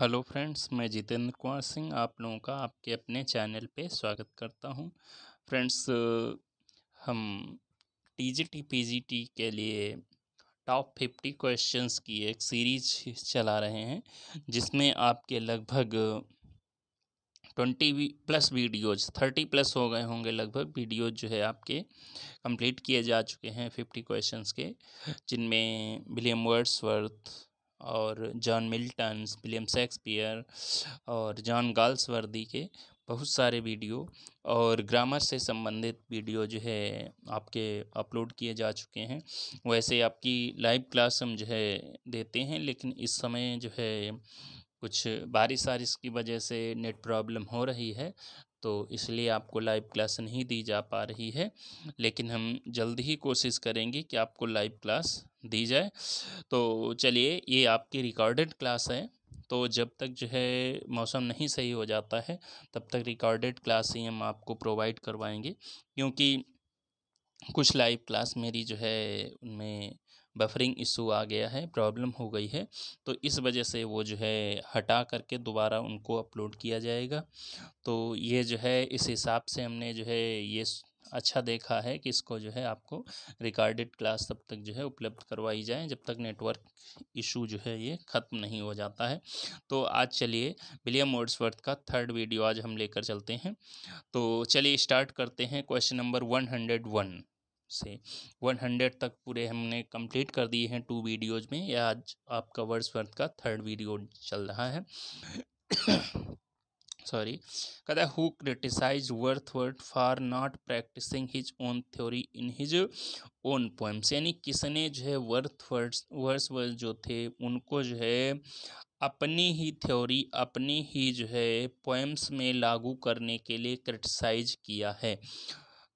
hello friends मैं जितेंद्र कुमार सिंह आप लोगों का आपके अपने चैनल पे स्वागत करता हूं फ्रेंड्स हम टीजीटी पीजीटी के लिए टॉप फिफ्टी क्वेश्चंस की एक सीरीज चला रहे हैं जिसमें आपके लगभग twenty plus videos thirty plus हो गए होंगे लगभग वीडियोज जो है आपके कंप्लीट किए जा चुके हैं फिफ्टी क्वेश्चंस के जिनमें विलियम वर्ड्सवर्थ और जॉन मिल्टन विलियम शेक्सपियर और जॉन गाल्सवर्दी के बहुत सारे वीडियो और ग्रामर से संबंधित वीडियो जो है आपके अपलोड किए जा चुके हैं वैसे आपकी लाइव क्लास हम जो है देते हैं लेकिन इस समय जो है कुछ बारिश वारिश की वजह से नेट प्रॉब्लम हो रही है तो इसलिए आपको लाइव क्लास नहीं दी जा पा रही है लेकिन हम जल्द ही कोशिश करेंगे कि आपको लाइव क्लास दी जाए तो चलिए ये आपकी रिकॉर्डेड क्लास है तो जब तक जो है मौसम नहीं सही हो जाता है तब तक रिकॉर्डेड क्लास ही हम आपको प्रोवाइड करवाएंगे क्योंकि कुछ लाइव क्लास मेरी जो है उनमें बफरिंग इशू आ गया है प्रॉब्लम हो गई है तो इस वजह से वो जो है हटा करके दोबारा उनको अपलोड किया जाएगा तो ये जो है इस हिसाब से हमने जो है ये अच्छा देखा है कि इसको जो है आपको रिकॉर्डेड क्लास तब तक जो है उपलब्ध करवाई जाए जब तक नेटवर्क इशू जो है ये ख़त्म नहीं हो जाता है तो आज चलिए विलियम मोड्सवर्थ का थर्ड वीडियो आज हम लेकर चलते हैं तो चलिए स्टार्ट करते हैं question number one hundred one से 100 तक पूरे हमने कंप्लीट कर दिए हैं टू वीडियोज़ में या आज आपका वर्ष वर्थ का थर्ड वीडियो चल रहा है सॉरी कदा who criticise worth word for not practising his own theory in his own poems यानी किसने जो है वर्थ वर्ड्स वर्सवर्ड जो थे उनको जो है अपनी ही थ्योरी अपनी ही जो है पोएम्स में लागू करने के लिए क्रिटिसाइज किया है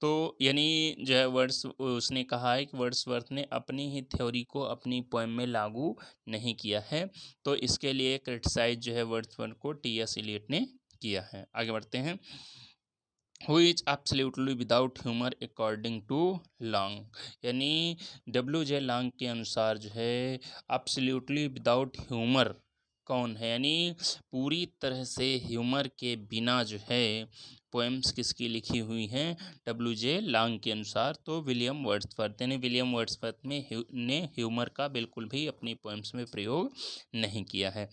तो यानी जो है वर्ड्स उसने कहा है कि वर्ड्सवर्थ ने अपनी ही थ्योरी को अपनी पोएम में लागू नहीं किया है तो इसके लिए क्रिटिसाइज जो है वर्ड्सवर्थ को टी एस इलियट ने किया है आगे बढ़ते हैं who is absolutely without humour according to Long यानी डब्ल्यू जे लॉन्ग के अनुसार जो है एब्सोल्युटली विदाउट ह्यूमर कौन है यानी पूरी तरह से ह्यूमर के बिना जो है पोएम्स किसकी लिखी हुई हैं डब्ल्यू जे लांग के अनुसार तो विलियम वर्ड्सवर्थ यानी विलियम वर्ड्सवर्थ में ने ह्यूमर का बिल्कुल भी अपनी पोएम्स में प्रयोग नहीं किया है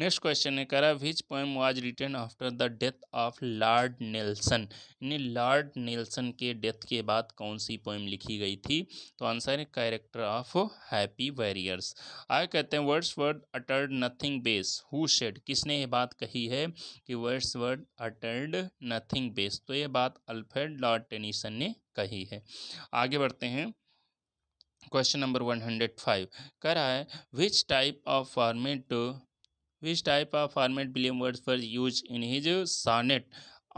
नेक्स्ट क्वेश्चन ने करा which poem was written after the death of Lord Nelson यानी लॉर्ड नेल्सन के डेथ के बाद कौन सी पोएम लिखी गई थी तो आंसर है कैरेक्टर ऑफ हैप्पी वेरियर्स आए कहते हैं words word uttered nothing base who said किसने ये बात कही है कि words word uttered nothing nothing base तो ये बात अल्फ्रेड लॉर्ड टेनिसन ने कही है आगे बढ़ते हैं question number one hundred five कह रहा है which type of format which type of format William for use in his sonnet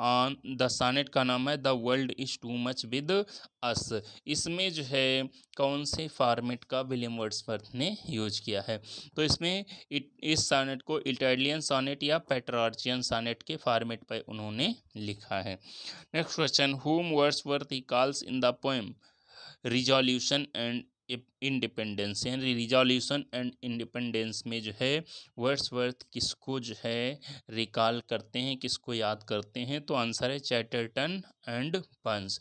on the sonnet का नाम है the world is too much with us इसमें जो है कौन से फार्मेट का विलियम वर्ड्सवर्थ ने यूज किया है तो इसमें इत, इस सानेट को इटालियन सानेट या पेट्रार्जियन सानेट के फार्मेट पर उन्होंने लिखा है next question whom Wordsworth he calls in the poem resolution and independence यानी रिजॉल्यूशन एंड इंडिपेंडेंस में जो है वर्थ किसको जो है रिकॉल करते हैं किसको याद करते हैं तो आंसर है Chatterton and Burns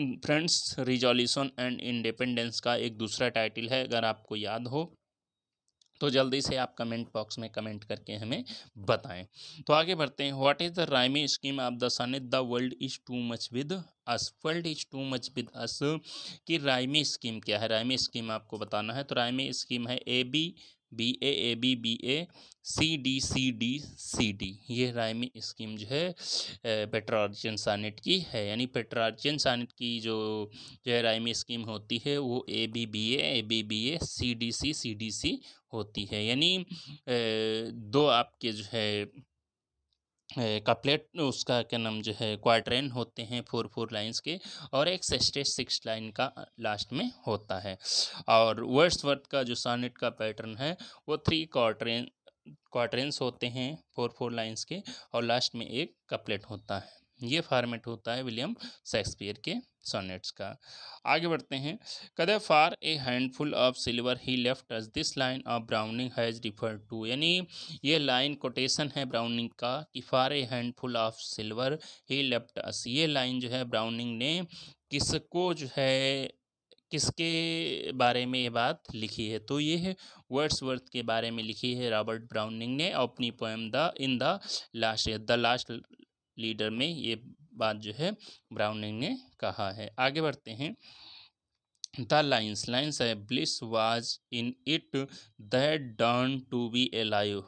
friends resolution and independence का एक दूसरा टाइटल है अगर आपको याद हो तो जल्दी से आप कमेंट बॉक्स में कमेंट करके हमें बताएं तो आगे बढ़ते हैं what is the rhyme scheme of the sonnet the world is too much with us world is too much with us की राइमी स्कीम क्या है राइमी स्कीम आपको बताना है तो राइमी स्कीम है A B B A A B B A C D C D C D ये rhyme scheme जो है पेट्रोजन सानिट की है यानी पेट्रोजन सानिट की जो जो है रायमी स्कीम होती है वो A B B A A B B A C D C C D C होती है यानी दो आपके जो है कपलेट उसका क्या नाम जो है क्वाड्रेन होते हैं फोर फोर लाइंस के और एक सेस्टेज सिक्स लाइन का लास्ट में होता है और वर्स वर्थ का जो सानिट का पैटर्न है वो थ्री क्वाड्रेन क्वाड्रेंस होते हैं फोर फोर लाइंस के और लास्ट में एक कपलेट होता है ये फार्मेट होता है विलियम शेक्सपियर के सोनेट्स का आगे बढ़ते हैं कदे for a handful of silver he left us this line of Browning has refer to यानी ये लाइन कोटेशन है ब्राउनिंग का कि for a handful of silver he left us ये लाइन जो है ब्राउनिंग ने किसको जो है किसके बारे में ये बात लिखी है तो ये है वर्ड्सवर्थ के बारे में लिखी है रॉबर्ट ब्राउनिंग ने अपनी poem the in the last the last leader में ये बात जो है ब्राउनिंग ने कहा है आगे बढ़ते हैं द लाइन्स लाइन्स है bliss was in it that dawn to be alive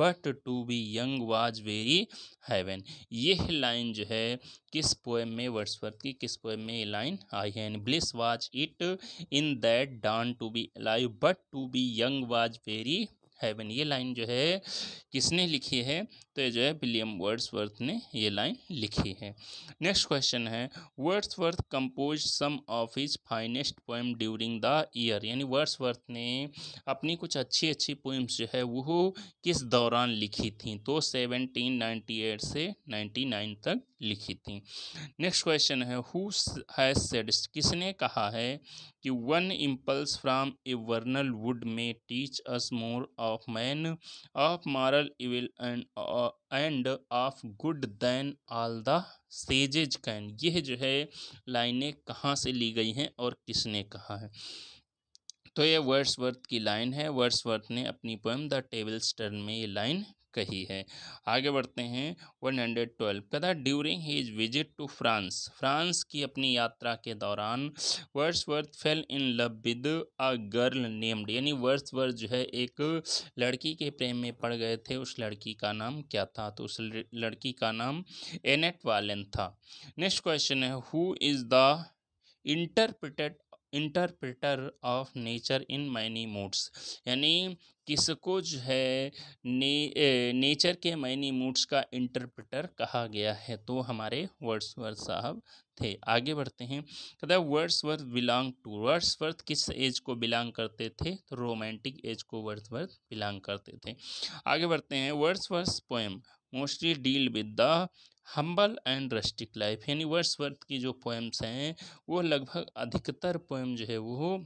but to be young was very heaven यह लाइन जो है किस पोएम में वर्ड्सवर्थ की किस पोएम में ये लाइन आई है bliss was it in that dawn to be live but to be young was very heaven ये लाइन जो है किसने लिखी है तो ये जो है विलियम वर्ड्सवर्थ ने ये लाइन लिखी है नेक्स्ट क्वेश्चन है Wordsworth compose some of his finest poem during the year यानी वर्ड्सवर्थ ने अपनी कुछ अच्छी अच्छी पोइम्स जो है वो किस दौरान लिखी थी तो सेवनटीन नाइन्टी एट से नाइन्टी नाइन तक लिखी थी नेक्स्ट क्वेश्चन है हु हैज सेड किसने कहा है कि one impulse from a vernal wood may teach us more of man of moral evil and and of good than all the sages can यह जो है लाइनें कहाँ से ली गई हैं और किसने कहा है तो ये वर्ड्सवर्थ की लाइन है वर्ड्सवर्थ ने अपनी पोएम द टेबल्स टर्न में ये लाइन कही है आगे बढ़ते हैं वन हंड्रेड ट्वेल्व कदा during his visit to France France की अपनी यात्रा के दौरान worth fell in love with a girl named यानी वर्थ जो है एक लड़की के प्रेम में पड़ गए थे उस लड़की का नाम क्या था तो उस लड़की का नाम एनेट वालेन था नेक्स्ट क्वेश्चन है who is the interpreted interpreter of nature in many moods यानी किसको जो है ने, नेचर के मैनी मूड्स का इंटरप्रेटर कहा गया है तो हमारे वर्ड्सवर्थ साहब थे आगे बढ़ते हैं कदा words Wordsworth belong to Wordsworth किस एज को बिलोंग करते थे तो रोमांटिक एज को वर्ड्सवर्थ बिलोंग करते थे आगे बढ़ते हैं Wordsworth poem mostly deal with the humble and rustic life यानी वर्थ की जो पोएम्स हैं वो लगभग अधिकतर पोएम जो है वो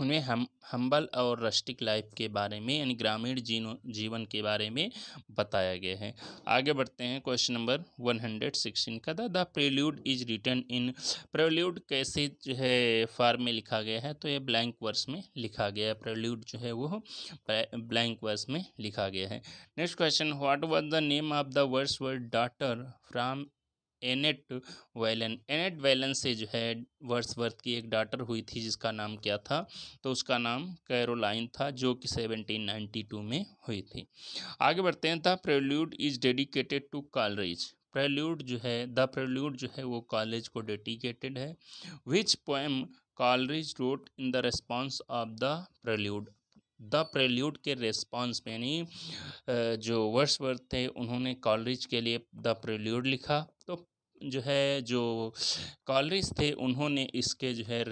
उनमें हम हम्बल और रस्टिक लाइफ के बारे में यानी ग्रामीण जीनो जीवन के बारे में बताया गया है आगे बढ़ते हैं question number one hundred sixteen का था the prelude is written in prelude कैसे जो है फार्म में लिखा गया है तो ये ब्लैंक वर्स में लिखा गया है प्रेल्यूड जो है वो ब्लैंक वर्स में लिखा गया है next question what was the name of the words word daughter from Annette Vallon Annette Vallon से जो है वर्सवर्थ की एक डाटर हुई थी जिसका नाम क्या था तो उसका नाम कैरोलाइन था जो कि 1792 में हुई थी आगे बढ़ते हैं था prelude is dedicated to Coleridge prelude जो है द प्रेल्यूड जो है वो कॉलेज को डेडिकेटेड है which poem Coleridge wrote in the response of the prelude the prelude के रेस्पॉन्स में यानी जो वर्थ थे उन्होंने कॉलरेज के लिए द प्रेल्यूड लिखा जो है जो कॉलरिज थे उन्होंने इसके जो है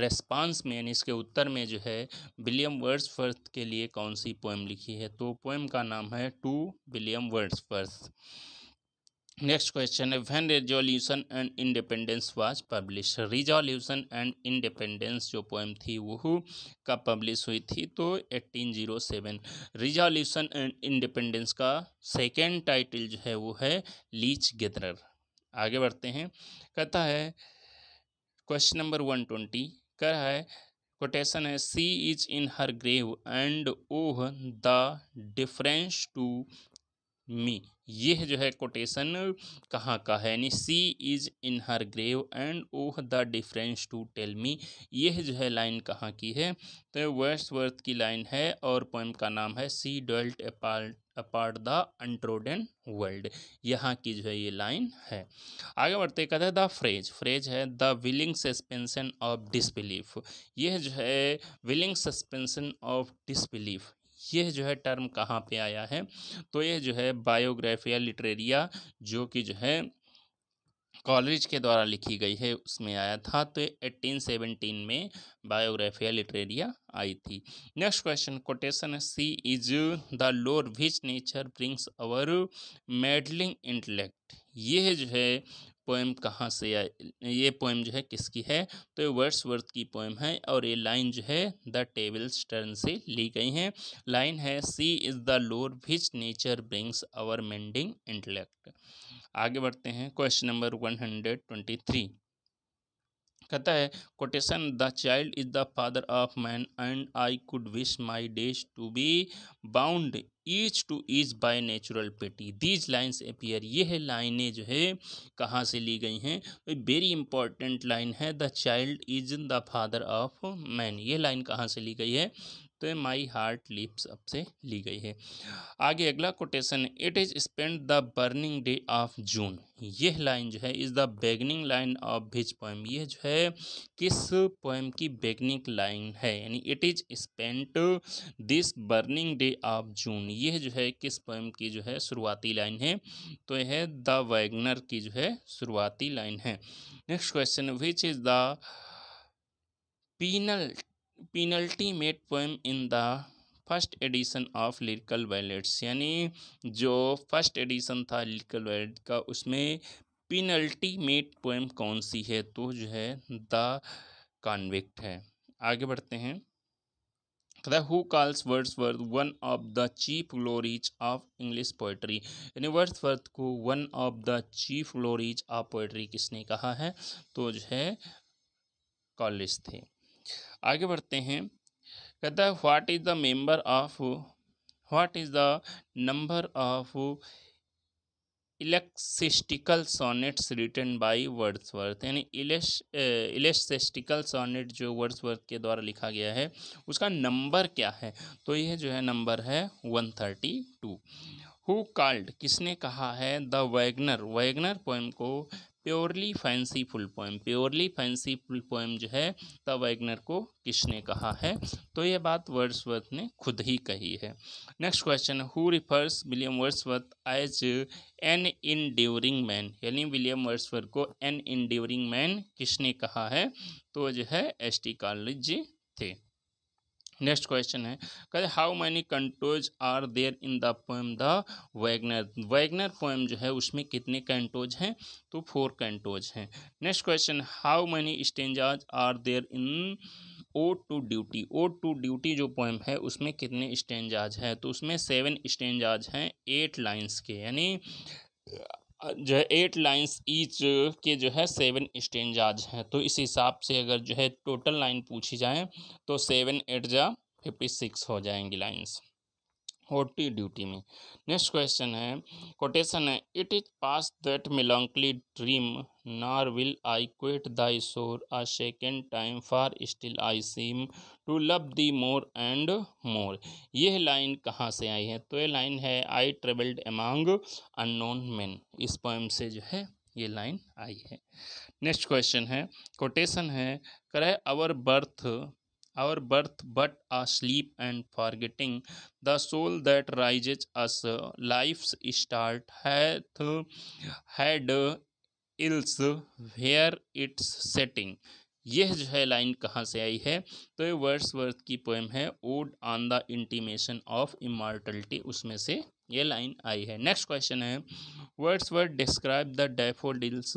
रेस्पॉन्स में यानी इसके उत्तर में जो है विलियम वर्ड्स के लिए कौन सी पोएम लिखी है तो पोएम का नाम है to William words next question है when resolution and independence was publish resolution and independence जो पोएम थी वह कब पब्लिश हुई थी तो 1807 रिजोल्यूशन एंड इंडिपेंडेंस का सेकेंड टाइटल जो है वो है लीच गेदरर आगे बढ़ते हैं कहता है क्वेश्चन नंबर वन ट्वेंटी कह रहा है कोटेशन है she is in her grave and oh the difference to me यह जो है कोटेशन कहाँ का है यानी she is in her grave and oh the difference to tell me यह जो है लाइन कहाँ की है तो वर्स वर्थ की लाइन है और पोएम का नाम है she dwelt apart apart the untrodden world यहाँ की जो है ये लाइन है आगे बढ़ते कहते हैं द फ्रेज फ्रेज है the willing suspension of disbelief यह जो है विलिंग सस्पेंसन ऑफ डिसबिलीफ यह जो है टर्म कहाँ पे आया है तो यह जो है बायोग्राफिया लिटरेरिया जो कि जो है कॉलेज के द्वारा लिखी गई है उसमें आया था तो एट्टीन सेवनटीन में बायोग्राफिया लिटरेरिया आई थी next question quotation she is the lore which nature brings our meddling intellect यह जो है पोएम कहाँ से आई ये पोएम जो है किसकी है तो ये वर्ड्स वर्थ की पोएम है और ये लाइन जो है द टेबल्स टर्न से ली गई हैं लाइन है सी is the lore which nature brings our meddling intellect आगे बढ़ते हैं question number one hundred twenty three कहता है quotation the child is the father of man and I could wish my days to be bound each to each by natural piety these lines appear ये है लाइनें जो है कहाँ से ली गई हैं वेरी इंपॉर्टेंट लाइन है the child is the father of man ये लाइन कहाँ से ली गई है तो ये माई हार्ट लिप्स अब से ली गई है आगे अगला quotation it is spend the burning day of June यह लाइन जो है is the beginning line of भिज पोएम यह जो है किस पोएम की बेगनिंग लाइन है यानी it is spent this burning day of June यह जो है किस पोएम की जो है शुरुआती लाइन है तो यह द वैगनर की जो है शुरुआती लाइन है next question which is the penal penultimate poem in the first edition of lyrical ballads यानी जो फर्स्ट एडिशन था लिरिकल वैलेट का उसमें पिनल्टी मेट पोएम कौन सी है तो जो है द कॉन्विक्ट है आगे बढ़ते हैं the who calls worth one of the chief glories of English poetry यानी वर्थ को one of the chief glories of poetry किसने कहा है तो जो है कॉलेज थे आगे बढ़ते हैं कहता है what is the member of what is the number of ecclesiastical sonnets written by Wordsworth यानी इलेक्सिस्टिकल सोनेट जो वर्ड्सवर्थ के द्वारा लिखा गया है उसका नंबर क्या है तो यह जो है नंबर है one thirty two who called किसने कहा है द वैगनर वैगनर पोएम को purely fanciful poem purely fanciful poem जो है तब वैगनर को किसने कहा है तो यह बात वर्ड्सवर्थ ने खुद ही कही है next question who refers William Wordsworth as an enduring man यानी विलियम वर्ड्सवर्थ को एन इनड्यूरिंग मैन किसने कहा है तो जो है एस टी कॉलेज जी थे नेक्स्ट क्वेश्चन है कहते how many cantos are there in the poem the waggoner waggoner poem जो है उसमें कितने कंटोज हैं तो फोर कंटोज हैं next question how many stanzas are there in ode to duty ode to duty जो पोएम है उसमें कितने स्टेंजाज हैं तो उसमें सेवन स्टेंजाज हैं एट लाइन्स के यानी जो है एट लाइन्स ईच के जो है सेवन स्टेंजाज हैं तो इस हिसाब से अगर जो है टोटल लाइन पूछी जाए तो सेवन एट जा फिफ्टी सिक्स हो जाएंगी लाइन्स होटी ड्यूटी में नेक्स्ट क्वेश्चन है कोटेशन है it is past that melancholy dream nor will I quit thy shore a second time for still I seem to love thee more and more यह line कहाँ से आई है तो ये लाइन है I travelled among unknown men इस poem से जो है ये लाइन आई है नेक्स्ट क्वेश्चन है कोटेशन है करे our birth our birth but asleep and forgetting the soul that rises as life's start hath had ills where its setting यह जो है लाइन कहाँ से आई है तो ये वर्ड्स वर्थ की पोएम है ode on the intimation of immortality उसमें से ये लाइन आई है नेक्स्ट क्वेश्चन है Wordsworth describe the daffodils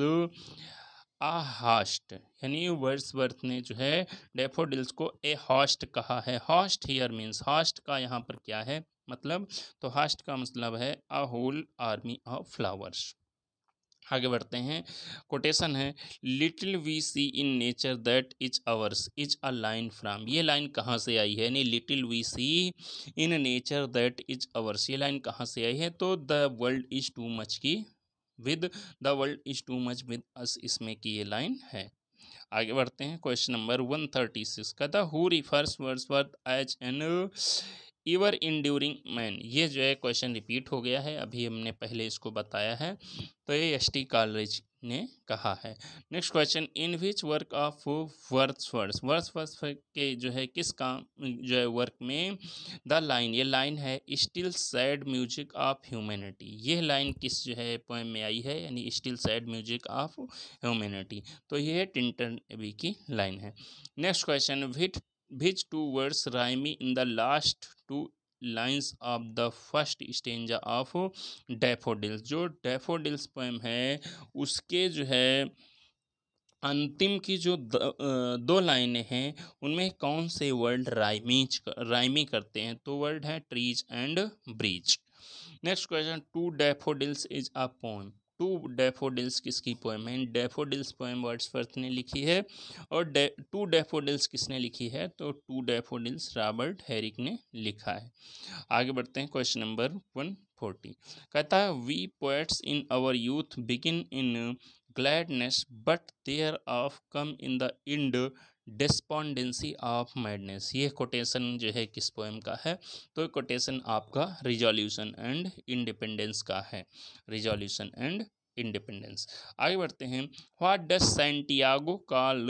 a host यानी वर्ड्सवर्थ ने जो है डेफोडिल्स को ए हॉस्ट कहा है हॉस्ट हियर मीन्स हॉस्ट का यहाँ पर क्या है मतलब तो हॉस्ट का मतलब है a whole army of flowers आगे बढ़ते हैं कोटेशन है little we see in nature that is ours is a line from ये लाइन कहाँ से आई है यानी little we see in nature that is ours ये लाइन कहाँ से आई है तो the world is too much की with the world is too much with us इसमें की ये लाइन है आगे बढ़ते हैं question number one thirty six था who refers Wordsworth as an ever enduring man ये जो है क्वेश्चन रिपीट हो गया है अभी हमने पहले इसको बताया है तो ये एस टी कॉलेज ने कहा है next question in which work of worth worth verse के जो है किस काम जो है वर्क में द लाइन ये लाइन है still sad music of humanity ये लाइन किस जो है पोएम में आई है यानी still sad music of humanity तो ये टिंटन एबी की लाइन है next question with which two words rhyme in the last two lines of the first stanza of daffodils जो डेफोडिल्स पोएम है उसके जो है अंतिम की जो दो लाइनें हैं उनमें कौन से वर्ड राइमीज राइमी करते हैं तो वर्ड है trees and breeze next question to daffodils is a poem to daffodils किसकी पोएम है इन डेफोडिल्स पोएम वर्ड्सवर्थ ने लिखी है और टू डेफोडिल्स किसने लिखी है तो टू डेफोडिल्स रॉबर्ट हैरिक ने लिखा है आगे बढ़ते हैं क्वेश्चन नंबर वन फोर्टी कहता है we poets in our youth begin in but thereof come in the end despondency of madness ये कोटेशन जो है किस पोएम का है तो कोटेशन आपका रिजॉल्यूशन एंड इंडिपेंडेंस का है रिजोल्यूशन एंड इंडिपेंडेंस आगे बढ़ते हैं what does Santiago call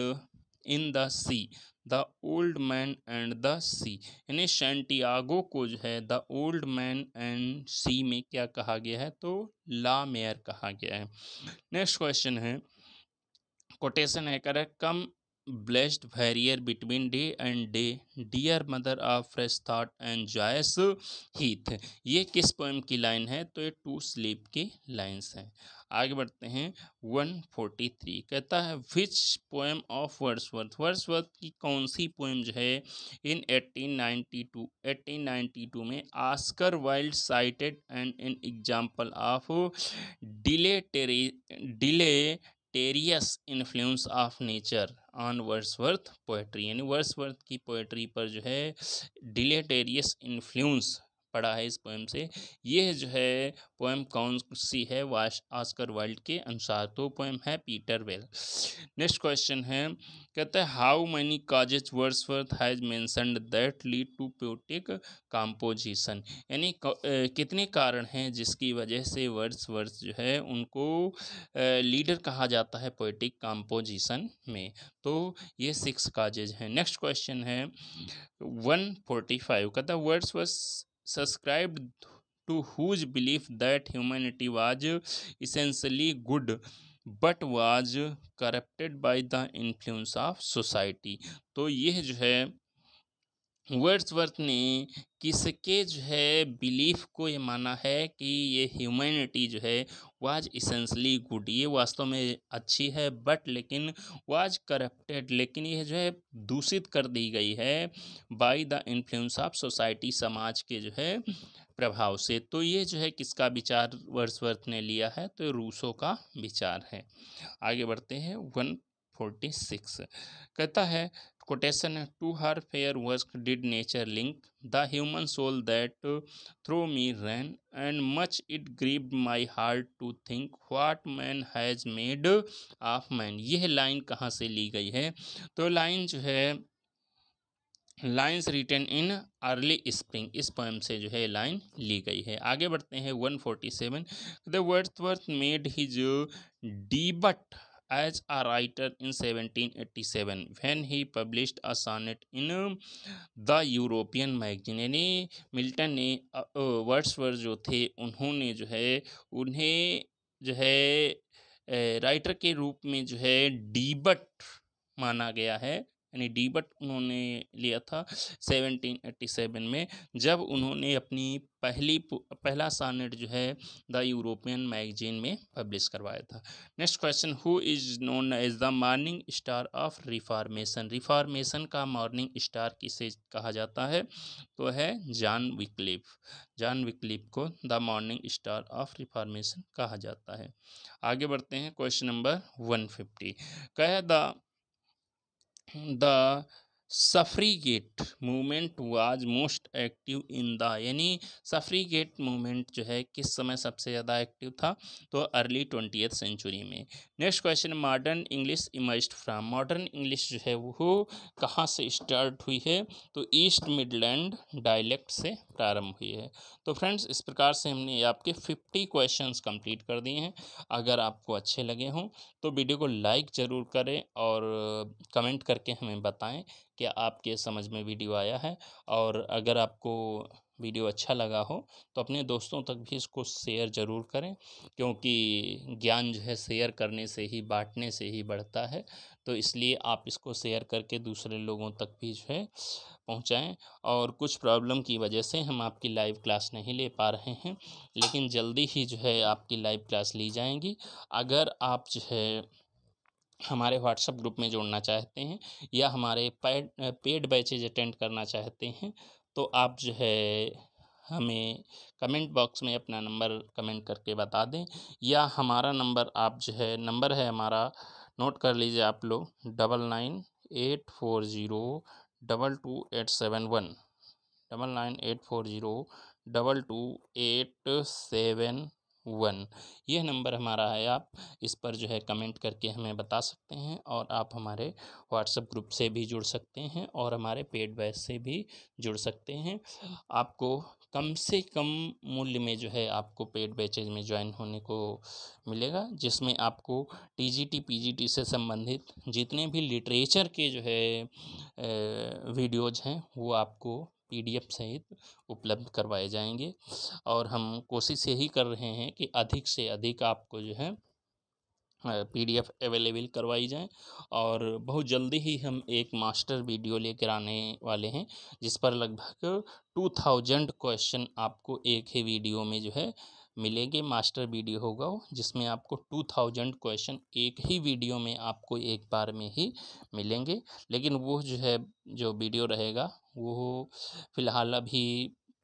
in the sea the old man and the sea यानी सेंटियागो को जो है the old man and sea में क्या कहा गया है तो ला मेयर कहा गया है नेक्स्ट क्वेश्चन है कोटेशन है करे come blessed barrier between day and day dear mother of fresh thought and joyous health ये किस पोएम की लाइन है तो ये टू स्लीप की लाइन्स हैं आगे बढ़ते हैं वन फोर्टी थ्री कहता है which poem of Wordsworth Wordsworth की कौन सी पोएम जो है in eighteen ninety two eighteen ninety two में Oscar Wilde cited and an example of deleterious deleterious influence of nature on Wordsworth poetry यानी Wordsworth की poetry पर जो है डिलेटेरियस इन्फ्लुएंस पढ़ा है इस पोएम से यह जो है पोएम कौन सी है वाश आस्कर वर्ल्ड के अनुसार तो पोएम है पीटर वेल नेक्स्ट क्वेश्चन है कहता है how many causes Wordsworth has mentioned that lead to poetic composition यानी कितने कारण हैं जिसकी वजह से वर्ड्स वर्ड्स जो है उनको लीडर कहा जाता है पोइटिक कॉम्पोजिशन में तो ये सिक्स काजेज हैं नेक्स्ट क्वेश्चन है वन फोर्टी फाइव कहता है Wordsworth subscribed to whose belief that humanity was essentially good but was corrupted by the influence of society तो यह जो है वर्ड्सवर्थ ने किसके जो है बिलीफ को ये माना है कि ये ह्यूमैनिटी जो है वाज इसेंसली गुड ये वास्तव में अच्छी है बट लेकिन वाज करप्टेड लेकिन यह जो है दूषित कर दी गई है by the influence of society समाज के जो है प्रभाव से तो ये जो है किसका विचार वर्ड्सवर्थ ने लिया है तो रूसो का विचार है आगे बढ़ते हैं वन फोर्टी सिक्स कहता है quotation to her fair work did nature link the human soul that through me ran and much it grieved my heart to think what man has made of man यह line कहाँ से ली गई है तो line जो है lines written in early spring इस पोएम से जो है लाइन ली गई है आगे बढ़ते हैं 147 the worth worth made his debut as a writer in seven when he publish a sonnet in the European magazine यानी मिल्टन ने वर्ड्सवर्थ जो थे उन्होंने जो है उन्हें जो है राइटर के रूप में जो है डीबट माना गया है यानी डी बट उन्होंने लिया था 1787 में जब उन्होंने अपनी पहली पहला सानेट जो है द यूरोपियन मैगजीन में पब्लिश करवाया था next question who is known as the morning star of reformation reformation का मॉर्निंग स्टार किसे कहा जाता है तो है जॉन विकलिप जॉन विक्लिप को the morning star of reformation कहा जाता है आगे बढ़ते हैं क्वेश्चन नंबर वन फिफ्टी कह the да suffragette movement was most active in the यानी सफ्रीगेट मूवमेंट जो है किस समय सबसे ज़्यादा एक्टिव था तो अर्ली ट्वेंटी सेंचुरी में next question modern English emerge from modern English जो है वो कहाँ से स्टार्ट हुई है तो ईस्ट मिडलैंड डायलेक्ट से प्रारंभ हुई है तो फ्रेंड्स इस प्रकार से हमने आपके फिफ्टी क्वेश्चन कम्प्लीट कर दिए हैं अगर आपको अच्छे लगे हों तो वीडियो को लाइक ज़रूर करें और कमेंट करके हमें बताएँ क्या आपके समझ में वीडियो आया है और अगर आपको वीडियो अच्छा लगा हो तो अपने दोस्तों तक भी इसको शेयर ज़रूर करें क्योंकि ज्ञान जो है शेयर करने से ही बांटने से ही बढ़ता है तो इसलिए आप इसको शेयर करके दूसरे लोगों तक भी जो है पहुँचाएँ और कुछ प्रॉब्लम की वजह से हम आपकी लाइव क्लास नहीं ले पा रहे हैं लेकिन जल्दी ही जो है आपकी लाइव क्लास ली जाएंगी अगर आप जो है हमारे व्हाट्सएप ग्रुप में जोड़ना चाहते हैं या हमारे पेड पेड बैचेज अटेंड करना चाहते हैं तो आप जो है हमें कमेंट बॉक्स में अपना नंबर कमेंट करके बता दें या हमारा नंबर आप जो है नंबर है हमारा नोट कर लीजिए आप लोग double nine eight four zero double two eight seven one double nine eight four zero double two eight seven one यह नंबर हमारा है आप इस पर जो है कमेंट करके हमें बता सकते हैं और आप हमारे व्हाट्सएप ग्रुप से भी जुड़ सकते हैं और हमारे पेड बैच से भी जुड़ सकते हैं आपको कम से कम मूल्य में जो है आपको पेड बैचेज में ज्वाइन होने को मिलेगा जिसमें आपको टीजीटी पीजीटी से संबंधित जितने भी लिटरेचर के जो है वीडियोज हैं वो आपको पीडीएफ सहित उपलब्ध करवाए जाएंगे और हम कोशिश यही कर रहे हैं कि अधिक से अधिक आपको जो है पीडीएफ अवेलेबल करवाई जाए और बहुत जल्दी ही हम एक मास्टर वीडियो लेकर आने वाले हैं जिस पर लगभग टू थाउजेंड क्वेश्चन आपको एक ही वीडियो में जो है मिलेंगे मास्टर वीडियो होगा वो जिसमें आपको टू थाउजेंड क्वेश्चन एक ही वीडियो में आपको एक बार में ही मिलेंगे लेकिन वो जो है जो वीडियो रहेगा वो फ़िलहाल अभी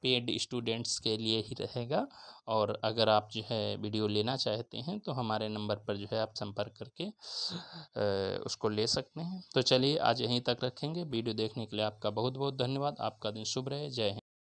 पेड स्टूडेंट्स के लिए ही रहेगा और अगर आप जो है वीडियो लेना चाहते हैं तो हमारे नंबर पर जो है आप संपर्क करके उसको ले सकते हैं तो चलिए आज यहीं तक रखेंगे वीडियो देखने के लिए आपका बहुत बहुत धन्यवाद आपका दिन शुभ रहे जय हिंद